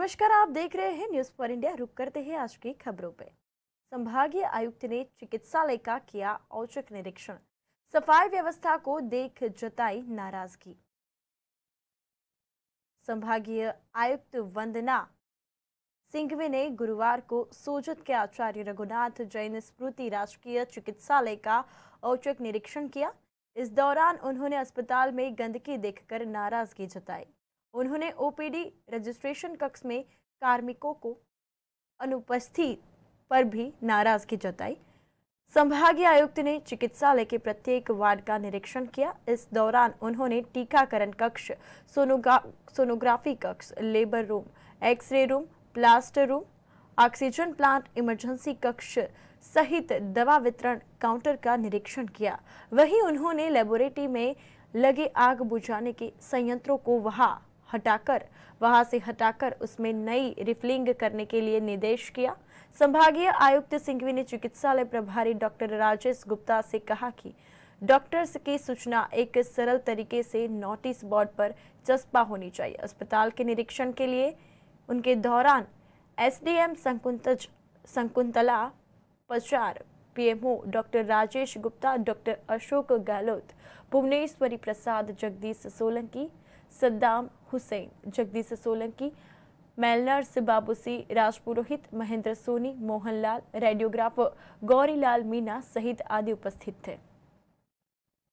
नमस्कार आप देख रहे हैं न्यूज फॉर इंडिया रुक करते हैं आज की खबरों पर संभागीय आयुक्त ने चिकित्सालय का किया औचक निरीक्षण सफाई व्यवस्था को देख जताई नाराजगी संभागीय आयुक्त वंदना सिंघवी ने गुरुवार को सोजत के आचार्य रघुनाथ जैन स्मृति राजकीय चिकित्सालय का औचक निरीक्षण किया इस दौरान उन्होंने अस्पताल में गंदगी देखकर नाराजगी जताई उन्होंने ओपीडी रजिस्ट्रेशन कक्ष में कार्मिकों को अनुपस्थित पर भी नाराजगी जताई संभागीय आयुक्त ने चिकित्सालय के प्रत्येक वार्ड का निरीक्षण किया इस दौरान उन्होंने टीकाकरण कक्ष सोनोग्रा सोनोग्राफी कक्ष labour room X ray room plaster room oxygen plant emergency कक्ष सहित दवा वितरण काउंटर का निरीक्षण किया वहीं उन्होंने लेबोरेटरी में लगे आग बुझाने के संयंत्रों को वहां हटाकर वहां से हटाकर उसमें नई रिफिलिंग करने के लिए निर्देश किया संभागीय आयुक्त सिंघवी ने चिकित्सालय प्रभारी डॉक्टर राजेश गुप्ता से कहा कि डॉक्टर्स की सूचना एक सरल तरीके से नोटिस बोर्ड पर चस्पा होनी चाहिए अस्पताल के निरीक्षण के लिए उनके दौरान एसडीएम संकुंतज संकुंतला पचार PMO doctor Rajesh Gupta doctor Ashok Gehlot Bhuvaneshwari Prasad Jagdish Solanki Saddam Hussain Jagdish Solanki मेलनार सिबाबुसी राजपुरोहित महेंद्र सोनी मोहनलाल रेडियोग्राफर गौरीलाल मीना सहित आदि उपस्थित थे